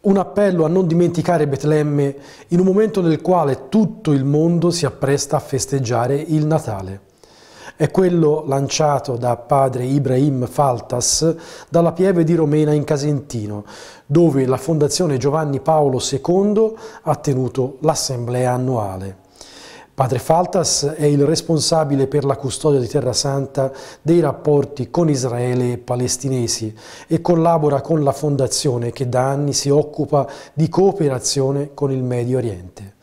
un appello a non dimenticare Betlemme in un momento nel quale tutto il mondo si appresta a festeggiare il Natale è quello lanciato da padre Ibrahim Faltas dalla pieve di Romena in Casentino, dove la Fondazione Giovanni Paolo II ha tenuto l'assemblea annuale. Padre Faltas è il responsabile per la custodia di Terra Santa dei rapporti con Israele e palestinesi e collabora con la fondazione che da anni si occupa di cooperazione con il Medio Oriente.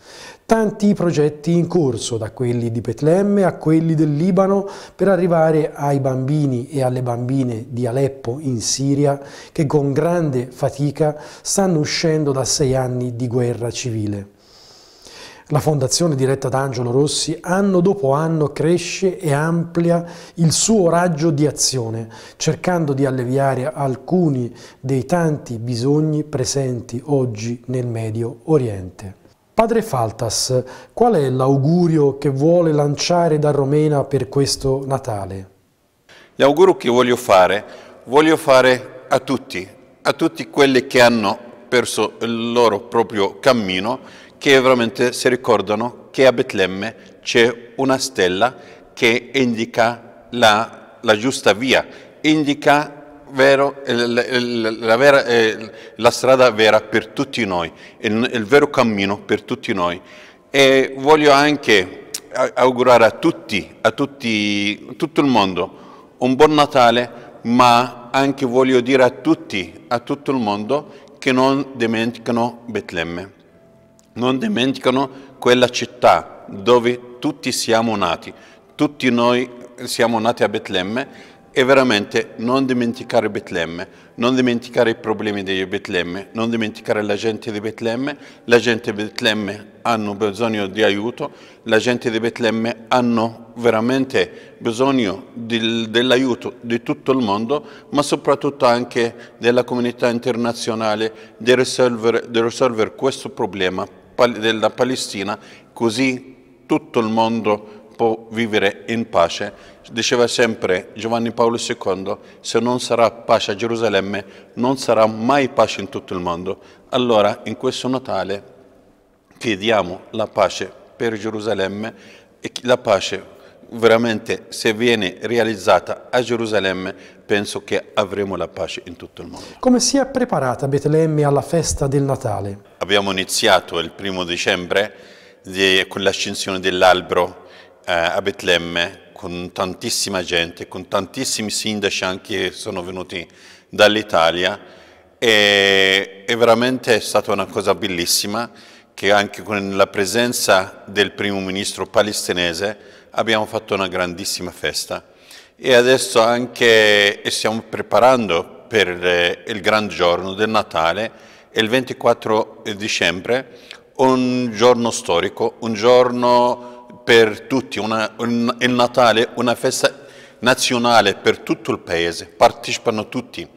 Tanti progetti in corso, da quelli di Betlemme a quelli del Libano, per arrivare ai bambini e alle bambine di Aleppo in Siria, che con grande fatica stanno uscendo da sei anni di guerra civile. La fondazione diretta da Angelo Rossi anno dopo anno cresce e amplia il suo raggio di azione, cercando di alleviare alcuni dei tanti bisogni presenti oggi nel Medio Oriente. Padre Faltas, qual è l'augurio che vuole lanciare da Romena per questo Natale? L'augurio che voglio fare, voglio fare a tutti, a tutti quelli che hanno perso il loro proprio cammino, che veramente si ricordano che a Betlemme c'è una stella che indica la, la giusta via, indica vero, la, vera, eh, la strada vera per tutti noi, il, il vero cammino per tutti noi. E voglio anche augurare a tutti, a tutti, tutto il mondo, un buon Natale, ma anche voglio dire a tutti, a tutto il mondo, che non dimenticano Betlemme, non dimenticano quella città dove tutti siamo nati, tutti noi siamo nati a Betlemme e veramente non dimenticare Betlemme, non dimenticare i problemi di Betlemme, non dimenticare la gente di Betlemme, la gente di Betlemme hanno bisogno di aiuto, la gente di Betlemme hanno veramente bisogno dell'aiuto di tutto il mondo, ma soprattutto anche della comunità internazionale di risolvere, di risolvere questo problema della Palestina, così tutto il mondo può vivere in pace. Diceva sempre Giovanni Paolo II, se non sarà pace a Gerusalemme, non sarà mai pace in tutto il mondo. Allora in questo Natale chiediamo la pace per Gerusalemme e la pace veramente se viene realizzata a Gerusalemme penso che avremo la pace in tutto il mondo. Come si è preparata Betlemme alla festa del Natale? Abbiamo iniziato il primo dicembre con l'ascensione dell'albero eh, a Betlemme con tantissima gente, con tantissimi sindaci anche che sono venuti dall'Italia e, e veramente stata una cosa bellissima che anche con la presenza del primo ministro palestinese abbiamo fatto una grandissima festa e adesso anche stiamo preparando per eh, il gran giorno del Natale, il 24 dicembre, un giorno storico, un giorno per tutti, una, un, il Natale è una festa nazionale per tutto il paese, partecipano tutti.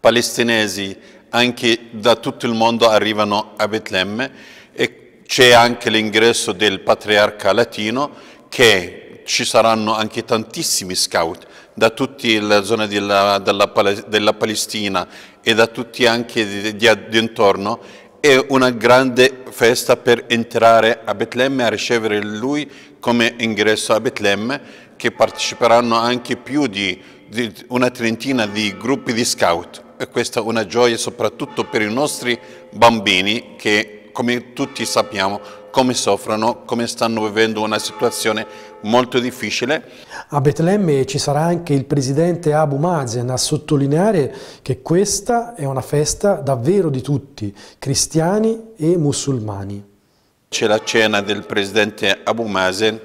Palestinesi anche da tutto il mondo arrivano a Betlemme e c'è anche l'ingresso del patriarca latino che ci saranno anche tantissimi scout da tutta la zona della, della, della Palestina e da tutti anche di, di, di intorno è una grande festa per entrare a Betlemme, a ricevere lui come ingresso a Betlemme, che parteciperanno anche più di, di una trentina di gruppi di scout. E questa è una gioia soprattutto per i nostri bambini che come tutti sappiamo, come soffrono, come stanno vivendo una situazione molto difficile. A Betlemme ci sarà anche il presidente Abu Mazen a sottolineare che questa è una festa davvero di tutti, cristiani e musulmani. C'è la cena del presidente Abu Mazen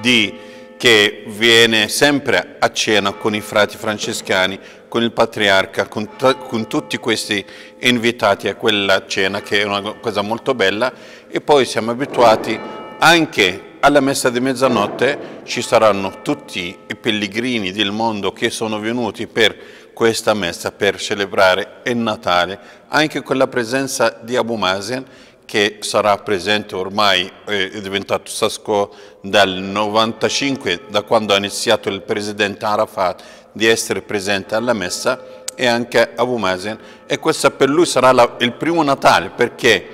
di, che viene sempre a cena con i frati francescani con il patriarca, con, con, tutti questi invitati a quella cena che è una cosa molto bella e poi siamo abituati anche alla messa di mezzanotte ci saranno tutti i pellegrini del mondo che sono venuti per questa messa, per celebrare il Natale, anche con la presenza di Abu Mazen che sarà presente ormai, eh, è diventato Sasco dal 95, da quando ha iniziato il presidente Arafat di essere presente alla messa, e anche Abu Mazen. E questo per lui sarà la, il primo Natale, perché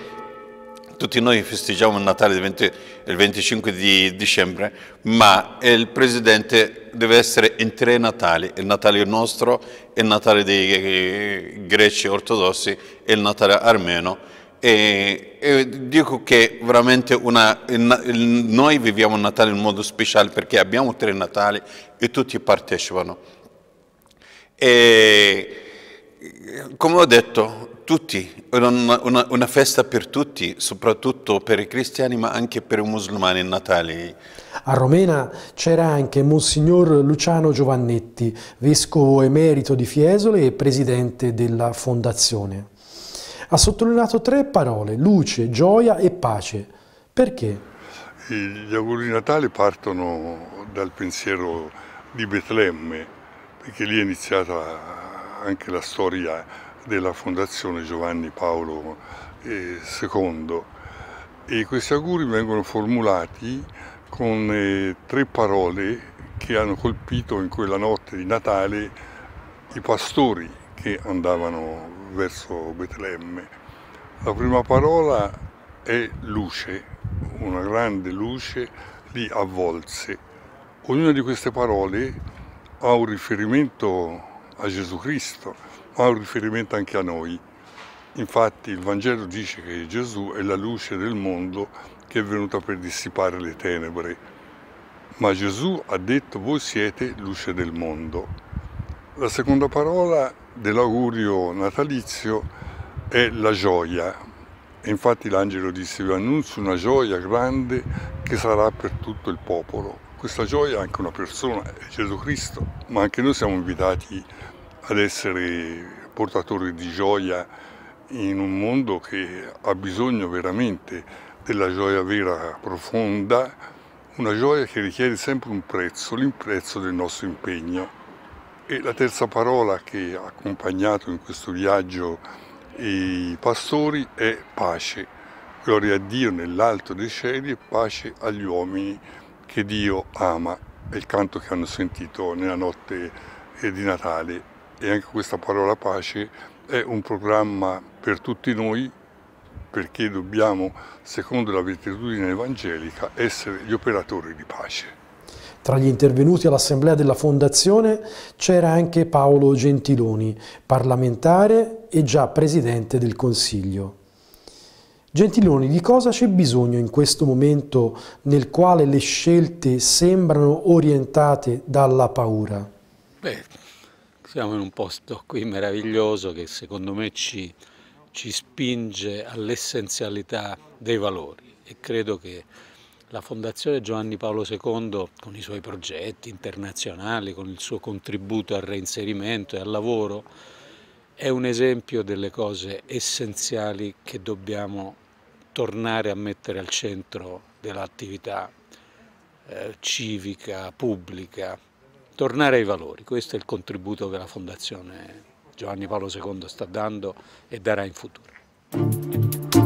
tutti noi festeggiamo il Natale il, 20, il 25 di dicembre, ma il presidente deve essere in tre Natali, il Natale nostro, il Natale dei eh, greci ortodossi e il Natale armeno e, e, dico che veramente una, noi viviamo il Natale in modo speciale perché abbiamo tre Natali e tutti partecipano. E, come ho detto, tutti, una, una, una festa per tutti, soprattutto per i cristiani ma anche per i musulmani il Natale. A Romena c'era anche Monsignor Luciano Giovannetti, vescovo emerito di Fiesole e presidente della fondazione ha sottolineato tre parole, luce, gioia e pace. Perché? Gli auguri di Natale partono dal pensiero di Betlemme, perché lì è iniziata anche la storia della fondazione Giovanni Paolo II. Eh, e questi auguri vengono formulati con eh, tre parole che hanno colpito in quella notte di Natale i pastori che andavano verso Betlemme. La prima parola è luce, una grande luce li avvolse. Ognuna di queste parole ha un riferimento a Gesù Cristo, ma ha un riferimento anche a noi. Infatti il Vangelo dice che Gesù è la luce del mondo che è venuta per dissipare le tenebre. Ma Gesù ha detto voi siete luce del mondo. La seconda parola dell'augurio natalizio è la gioia. infatti l'angelo disse, vi annuncio una gioia grande che sarà per tutto il popolo. Questa gioia è anche una persona, è Gesù Cristo, ma anche noi siamo invitati ad essere portatori di gioia in un mondo che ha bisogno veramente della gioia vera, profonda, una gioia che richiede sempre un prezzo, l'imprezzo del nostro impegno. E la terza parola che ha accompagnato in questo viaggio i pastori è pace. Gloria a Dio nell'alto dei cieli e pace agli uomini che Dio ama. È il canto che hanno sentito nella notte eh, di Natale. E anche questa parola pace è un programma per tutti noi perché dobbiamo, secondo la virtudine evangelica, essere gli operatori di pace. Tra gli intervenuti all'assemblea della fondazione c'era anche Paolo Gentiloni, parlamentare e già presidente del Consiglio. Gentiloni, di cosa c'è bisogno in questo momento nel quale le scelte sembrano orientate dalla paura? Beh, siamo in un posto qui meraviglioso che secondo me ci, ci spinge all'essenzialità dei valori e credo che la Fondazione Giovanni Paolo II con i suoi progetti internazionali, con il suo contributo al reinserimento e al lavoro, è un esempio delle cose essenziali che dobbiamo tornare a mettere al centro dell'attività eh, civica, pubblica, tornare ai valori. Questo è il contributo che la Fondazione Giovanni Paolo II sta dando e darà in futuro.